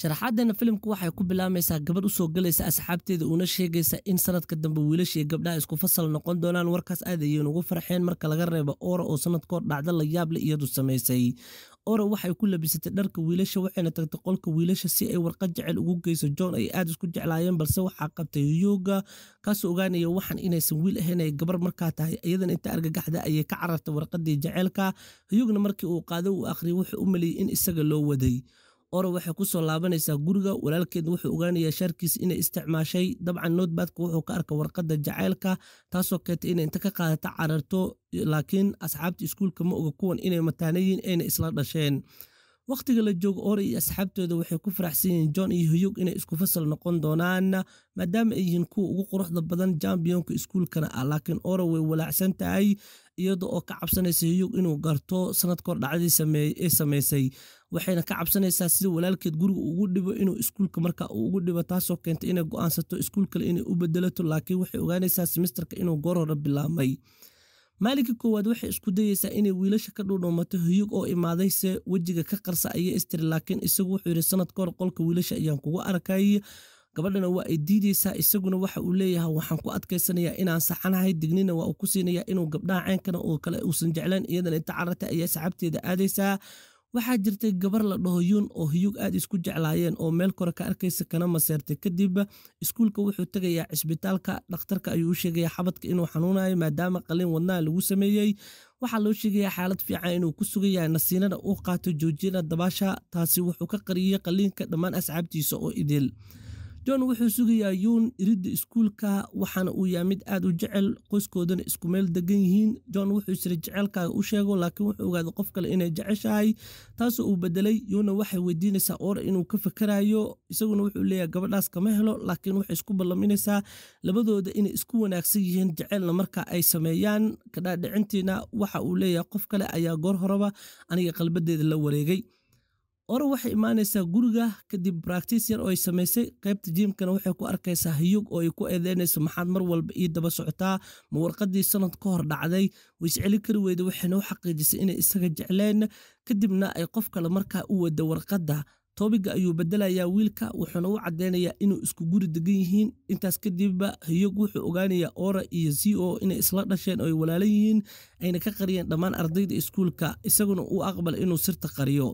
sharaxaadeena filimku waxay ku bilaabmaysaa gabadh usoo galaysa asxaabteeda uuna sheegaysa in sanadka dambe wiilashii gabdhaha isku fasal noqon doonaan warkaas aad ayeen ugu farxeen marka laga reebo oora oo sanadkood dhacda la yaableh iyadu samaysay ore waxay ku labisatay dharka wiilasha waxayna tagtay qolka wiilasha si ay warqad jecel ugu geyso john ay aad isku jeclaayeen balse waxaa qabtay yoga kaasoo ogaanaya waxan inaysan wiil ahayn ay gabar markaa tahay iyadana inta argagaxda ayay ka carartay warqadii jaceylka yogna markii uu qaaday uu akhriyay wuxuu u meliyey in isaga loo waday oro waxay ku soo laabanaysaa guriga walaalkeed wuxuu ogaanayaa sharkiis inay isticmaashay dabcan noodbaadka wuxuu ka arkay warqadda jacaylka taasoo keentay inay inta ka qaadata cararto laakiin asxaabta iskuulka ma oga kuwan inay mataanayiin ayna isla dhasheen wakhtiga la joogo ore iyo asxaabtooda waxay ku faraxsan yihiin john iyo hoyog inay isku fasal noqon doonaan maadaama ay yihiin kuwa ugu quruxda badan jambiyonka iskuulkana ah laakiin ore way walaacsan tahay iyada oo ka cabsanaysa hoyog inuu garto sanad kor dhacdii ee samaysay waxayna ka cabsanaysaa sida walaalkeed guriga ugu dhibo inuu iskuulka marka uu ugu dhibo taasoo keentay inay go'aansato iskuul kale inay u bedelato laakiin waxay ogaanaysaa simisterka inuu goor hore bilaabmay maalinka koowaad waxay isku dayeysaa inay wiilasha ka dhuudhuumato hiyug oo imaadayse wejiga ka qarsa ayay istiri laakiin isagu wuxuu yidhi sanadka hor qolka wiilasha ayaan kugu arkay gabadhana waa ay diideysaa isaguna waxa uu leeyahay waxaan ku adkaysanayaa inaan saxanahay dignina waa uu ku siinayaa inuu gabdhaha ceynkana oo kale uusan jecleen iyadana inta cararta ayaa saxabteeda aadaysaa waxaa jirtay gabar la dhaho yuun oo hiyug aad isku jeclaayeen oo meel kore ka arkaysa kana maseertay kadib iskuulka wuxuu tegayaa cisbitaalka dhakhtarka ayuu u sheegayaa xabadka inuu xanuunayo maadaama qaliin wadnaha lagu sameeyey waxaa loo sheegayaa xaalad fiican inuu ku sugayaa nasiinada uu qaato joojiyada dabaasha taasi wuxuu ka qariyey qaliinka dhammaan asxaabtiisa oo idil john wuxuu sugayaa yuun iridda iskuulka waxaana uu yahay mid aad u jecel qoyskoodana isku meel degan yihiin john wuxuu isira jecelkaaga u sheego laakiin wuxuu ogaaday qof kale inay jeceshahay taasoo uu bedelay yuunna waxay weydiinaysaa oora inuu ka fakarayo isaguna wuxuu leeyahay gabadhaas kama helo laakiin waxay isku ballaminaysaa labadooda inay isku wanaagsan yihiin jecelna marka ay sameeyaan kadhaadhicintiina waxa uu leeyahay qof kale ayaa goor horeba aniga qalbadeeda la wareegay ore waxay imaanaysaa guriga kadib bractis yar oo ay samaysay qaybta jiimkana waxay ku arkaysaa hiyug oo ay ku eedeynayso maxaad mar walba ii daba socotaa ma warqadii sanad ka hor dhacday wiisceli kari weyda waxayna u xaqiijisay inay isaga jecleen kadibna ay qof kale markaa u wada warqadda toobiga ayuu bedelayaa wiilka wuxuuna u caddeynayaa inuu isku guri degan yihiin intaas kadibba hiyog wuxuu ogaanayaa ora iyo z o inay isla dhasheen oo ay walaalan yihiin ayna ka qariyeen dhammaan ardayda iskuulka isaguna u aqbal inuu sirta qariyo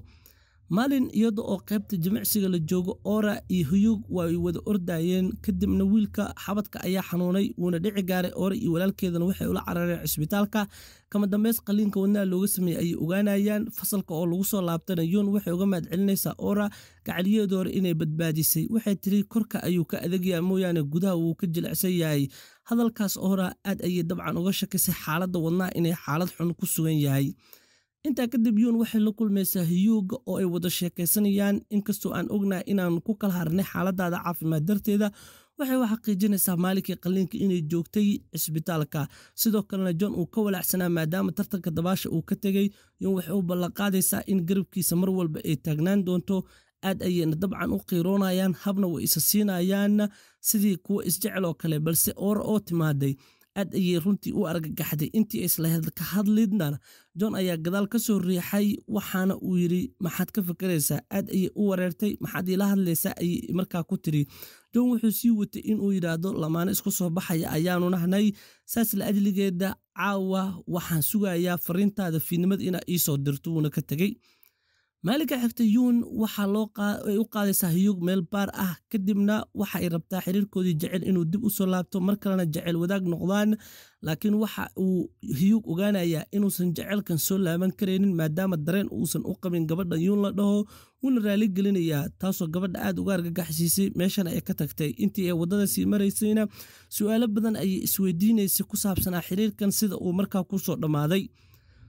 maalin iyada oo qaybta jimicsiga la joogo oora iyo huyuug waa ay wada ordaayeen kadibna wiilka xabadka ayaa xanuunay wuuna dhici gaaray oora iyo walaalkeedana waxay ula carareen cisbitaalka kama dambeys qaliinka wadnaha looga sameeyey ayay ogaanayaan fasalka oo lagu soo laabtana yuun waxay uga mahadcelinaysaa oora gacaliyeeda inay badbaadisay waxay tiri korka ayuu ka adagyaa mooyaane gudaha wuu ka jilicsan yahay hadalkaas oora aad ayay dabcan uga shakisay xaaladda wadnaha inay xaalad xun ku sugan yahay intaa kadib yuun waxay la kulmaysaa hiyuuga oo ay wada sheekaysanayaan inkastoo aan ognahay inaan ku kala harnay xaaladaada caafimaad darteeda waxay u xaqiijinaysaa maalinkii qaliinka inay joogtay cisbitaalka sidoo kalena john uu ka walaacsanaa maadaama tartanka dabaasha uu ka tegay yuun waxay u ballanqaadaysaa in garabkiisa mar walba ay taagnaan doonto aad ayayna dabcan u qiiroonayaan habna way isa siinayaan sidii kuwa isjecel oo kale balse oor oo timaaday aad ayay runtii u argagaxday intii aysan ka hadlidnana john ayaa gadaal ka soo riixay waxaana uu yiri maxaad ka fakaraysaa aad ayay u wareertay maxaad iila hadlaysaa ayay markaa ku tiri john wuxuu sii watay inuu yidhaahdo lamaano isku soo baxaya ayaanu nahnay saas la ajligeeda caawa waxaan sugayaa fariintaada fiidnimada inaa soo dirto wuuna ka tegey maalinka xigta yuun waxaa loo ay u qaadaysaa hyug meel baar ah kadibna waxa ay rabtaa xiriirkoodii jecel inuu dib u soo laabto mar kalena jecel wadaag noqdaan laakiin waxa uu hyug ogaanayaa inuusan jecelkan soo laaban karaynin maadaama dareen uusan u qabin gabadha yuun la dhaho wuuna raali gelinayaa taasoo gabadha aad uga argagaxsiisay meeshana ay ka tagtay intii ay waddada sii maraysayna su'aalo badan ayay isweydiinaysay ku saabsanaa xiriirkan sida uu markaa ku soo dhammaaday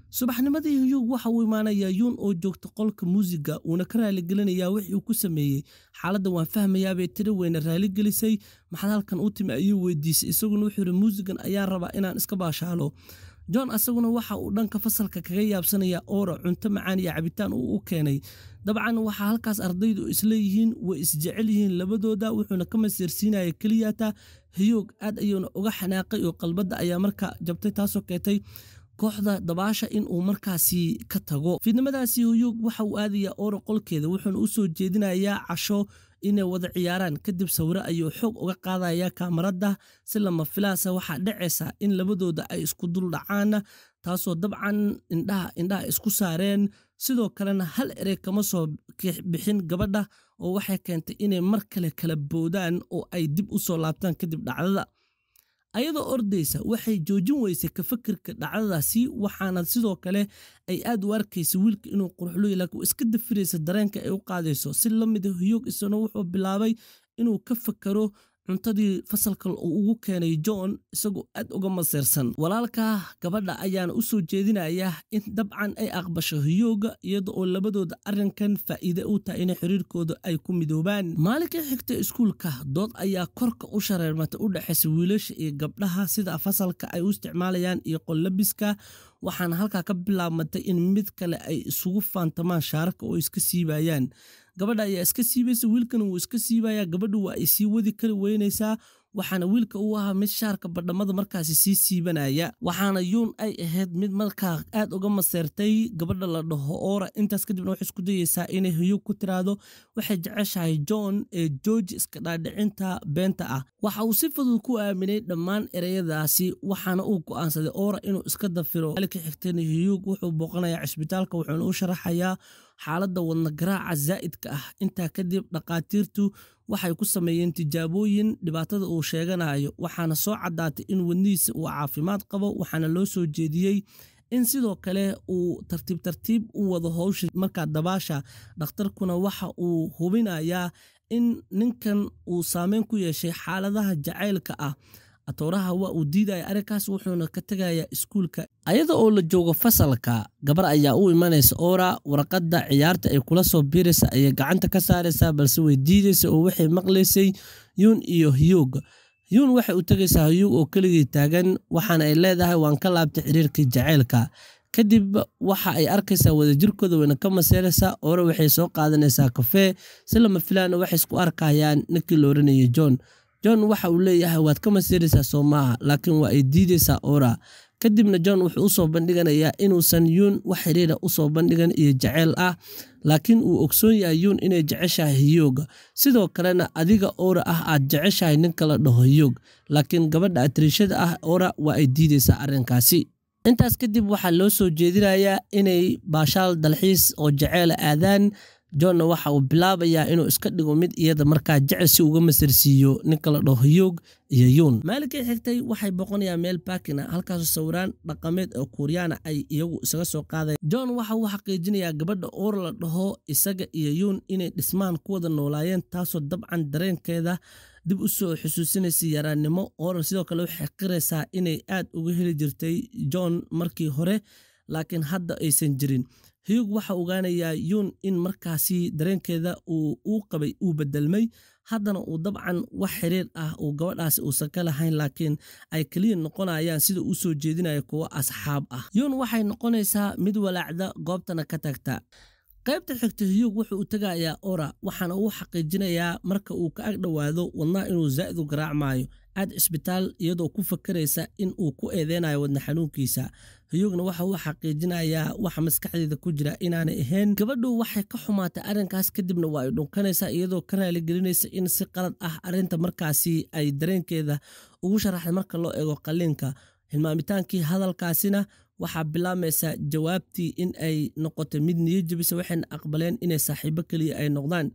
subaxnimadii hiyuug waxa uu imaanayaa yuun oo joogta qolka muusiga uuna ka raaligelinayaa wixii uu ku sameeyey xaaladda waan fahmayaa bay tiri raali gelisay maxaad halkan u timi ayuu weydiisay isaguna wuxuu yidhi muusigan ayaa rabaa inaan iska baashaalo john isaguna waxa uu dhanka fasalka kaga yaabsanayaa oora cunto macaan iyo cabitaan uu u keenay dabcan waxaa halkaas ardaydu isleeyihiin way isjecel yihiin labadooda wuxuuna ka masiirsiinaya keliyata hiyoog aad ayuuna uga xanaaqay oo qalbadda ayaa markaa jabtay taasoo keentay kooxda dabaasha in uu markaasi ka tago fiidnimadaasi huyug waxa uu aadayaa oora qolkeeda wuxuuna u soo jeedinayaa casho inay wada ciyaaraan kadib sawiro ayuu xoog uga qaadaya kaamarada si lama filaasa waxaa dhacaysa in labadooda ay isku duldhacaanna taasoo dabcan indhaha isku saareen sidoo kalena hal erey kama soo bixin gabadha oo waxay keentay inay mar kale kala boodaan oo ay dib u soo laabtaan kadib dhacdada ayadoo ordaysa waxay joojin weysay ka fakirka dhacdadaasi waxaana sidoo kale ay aad u arkaysa wiilka inuu quruxluy laakiin iska dafiraysa dareenka ay u qaadayso si a hiyog isana wuxuu bilaabay inuu ka fakaro cuntadii fasalka uu ugu keenay john isagoo aad uga maseersan walaalkaa gabadha ayaana u soo jeedinaya in dabcan ay aqbasho hiyooga iyada oo labadooda arrinkan faa'iide u tahay inay xiriirkooda ay ku midoobaan maalinka xigta iskuulka dood ayaa korka u shareermata u dhexaysa wiilasha iyo gabdhaha sida fasalka ay u isticmaalayaan iyo qollabiska waxaana halkaa ka bilaabmatay in mid kale ay isugu faantamaan shaarka oo iska siibayaan gabadha ayaa iska siibaysa wiilkana wuu iska siibaya gabadhu waa ay sii wadi kari weynaysaa waxaana wiilka uu ahaa mid shaarka badhamada markaasi sii siibanaya waxaana yuun ay ahayd mid markaa aad uga maseertay gabadha la dhaho oora intaas kadibna waxay isku dayeysaa inay hoyo ku tiraahdo waxay jeceshahay john ee jooji iska dhaadhicinta beenta ah waxa uu si fudud ku aaminay dhammaan ereyadaasi waxaana uu go'aansaday oora inuu iska dafiro maalinka xigtayna hoyog wuxuu booqanayaa cisbitaalka wuxuuna u sharaxayaa xaaladda wadna garaaca zaa'idka ah intaa kadib dhakhaatiirtu waxay ku sameeyeen tijaabooyin dhibaatada uu sheeganayo waxaana soo caddaatay in wadnihiisa uu caafimaad qabo waxaana loo soo jeediyey in sidoo kale uu tartiib tartiib u wado howsha markaa dabaasha dhakhtarkuna waxa uu hubinayaa in ninkan uu saameyn ku yeeshay xaaladaha jacaylka ah atooraha waa uu diidaya arrinkaas wuxuuna ka tegayaa iskuulka ayada oo la joogo fasalka gabar ayaa u imanaysa oora warqadda ciyaarta ay kula soo biiraysa ayay gacanta ka saaraysaa balse way diidaysa oo waxay maqlaysay yuun iyo hiyuug yuun waxay u tegaysaa hiyuug oo keligii taagan waxaana ay leedahay waan ka laabtay xiriirkii jaceylka kadib waxa ay arkaysaa wadajirkooda wayna ka maseeraysaa ora waxay soo qaadanaysaa kafee si lama filaana ah waxay isku arkayaan ninkii la oranayay john john waxa uu leeyahay waad ka masiiraysaa soo maaha laakiin waa ay diidaysaa ora kadibna john wuxuu usoo bandhiganayaa inuusan yuun wax xiriira usoo bandhigan iyo jaceyl ah laakiin uu ogsoon yahay yuun inay jeceshahay hiyooga sidoo kalena adiga oora ah aad jeceshahay nin kala dhaho hiyoog laakiin gabadha atriishada ah ora waa ay diidaysaa arrinkaasi intaas kadib waxaa loo soo jeedinayaa inay baashaal dalxiis oo jaceyla aadaan johnna waxa uu bilaabayaa inuu iska dhigo mid iyada markaa jecel si uga masarsiiyo ninka la dhaho yuug iyo yuun maalinkii xigtay waxay boqonayaa meel baakina halkaasu sawiraan dhaqameed oo kuuryaana ay iyagu isaga soo qaadayan john waxa uu xaqiijinayaa gabadha uur la dhaho isaga iyo yuun inay dhismaan ku wada noolaayeen taasoo dabcan dareenkeeda dib u soo xusuusinaysay yaraannimo ooran sidoo kale waxay qiraysaa inay aad uga heli jirtay john markii hore laakiin hadda aysan jirin hiyug waxa ogaanayaa yuun in markaasi dareenkeeda uu qabay uu bedelmay haddana uu dabcan wax xiriir ah uu gabadhaasi uusan ka lahayn laakiin ay keliya noqonayaan sida uu soo jeedinaya kuwo asxaab ah yuun waxay noqonaysaa mid walaacda goobtana ka tagta qaybta xigta hiyug wuxuu u tegayaa ora waxaana uu xaqiijinayaa marka uu ka ag dhowaado wadnaa inuu zaa'id u garaacmaayo aad cisbitaal iyadoo ku fakaraysa in uu ku eedeynayo wadna xanuunkiisa hiyugna waxa uu xaqiijinayaa waxa maskaxdeeda ku jira inaanay ahayn gabadhu waxay ka xumaatay arrinkaas kadibna waa ay dhunkanaysaa iyadoo ka raaligelinaysa in si qalad ah arrinta markaasi ay dareenkeeda ugu sharaxday marka loo eego qalliinka hilmaamitaankii hadalkaasina waxaa bilaabmaysa jawaabtii in ay noqotay mid niyo jabisa waxayna aqbaleen inay saaxiibo keliya ay noqdaan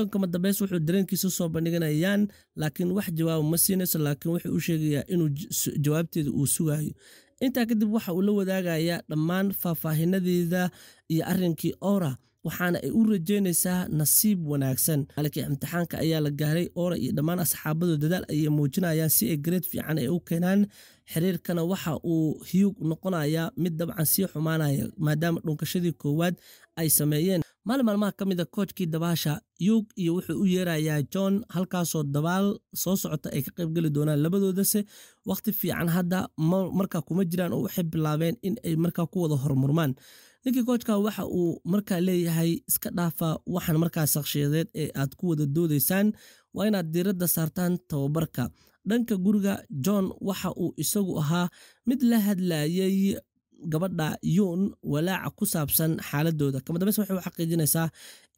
jonkama dambeys wuxuu dareenkiisa soo bandhiganayaan laakiin wax jawaaba ma siinayso laakiin wuxuu u sheegayaa inuu jawaabteeda uu sugayo intaa kadib waxa uu la wadaagayaa dhammaan faahfaahinadeeda iyo arrinkii ora waxaana ay u rajaynaysaa nasiib wanaagsan maalinkai imtixaanka ayaa la gaaray ora iyo dhammaan asxaabadu dadaal ayay muujinayaan si ay gareed fiican ay u keenaan xiriirkana waxa uu hiyug noqonayaa mid dabcan sii xumaanaya maadaama dhunkashadii koowaad ay sameeyeen maalin maalmaha ka mida ah koojkii dabaasha yuug iyo wuxuu u yeerayaa john halkaasoo dabaal soo socota ay ka qaybgeli doonaan labadoodase wakhti fiican hadda markaa kuma jiraan oo waxay bilaabeen in ay markaa ku wada hormurmaan ninkii koojka waxa uu markaa leeyahay iska dhaafa waxan markaa shakhshiyadeed ee aad ku wada doodaysaan waa inaad diiradda saartaan tababarka dhanka guriga john waxa uu isagu ahaa mid la hadlayay gabadha yuun walaaca ku saabsan xaaladooda kama dambeys waxay u xaqiijinaysaa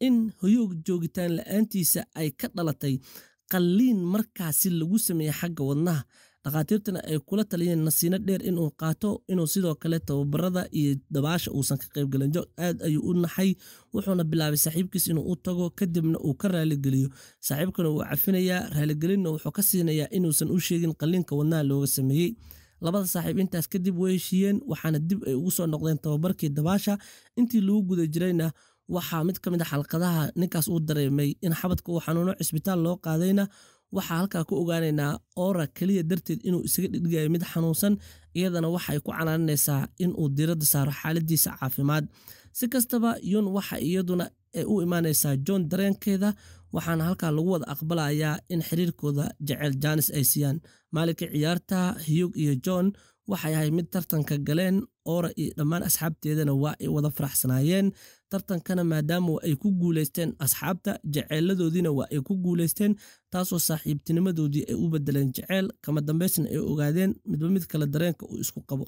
in hoyoog joogitaan la-aantiisa ay ka dhalatay qalliin markaasi lagu sameeyey xagga wadnaha dhakhaatiirtana ay kula taliyeen nasiino dheer inuu qaato inuu sidoo kale tababarada iyo dabaasha uusan ka qaybgelin jo aad ayuu u naxay wuxuuna bilaabay saaxiibkiis inuu u tago kadibna uu ka raaligeliyo saaxiibkana wuu cafinayaa raaligelinna wuxuu ka siinayaa inuusan u sheegin qalliinka wadnaha looga sameeyey labada saaxiib intaas kadib way heshiiyeen waxaana dib ay ugu soo noqdeen tababarkii dabaasha intii lagu guda jirayna waxaa mid ka mid a ah xalqadaha ninkaas uu dareemay in xabadka uu xanuuno cisbitaal loo qaadayna waxaa halkaa ku ogaanaynaa oora keliya darteed inuu isaga dhidhigayo mid xanuunsan iyadana waxay ku canaaninaysaa inuu diiradda saaro xaaladiisa caafimaad si kastaba yun waxa iyaduna ee u imaaneysaa john dareenkeeda waxaana halkaa lagu wada aqbalayaa in xiriirkooda jeceyl jaanis ay siiyaan maalinkii ciyaarta hiyug iyo john waxay ahayd mid tartanka galeen oora iyo dhammaan asxaabteedana waa ay wada faraxsanaayeen tartankana maadaama ay ku guulaysteen asxaabta jeceeladoodiina waa ay ku guulaysteen taasoo saaxiibtinimadoodii ay u beddeleen jeceyl kama dambeysna ay ogaadeen midba mid kale dareenka uu isku qabo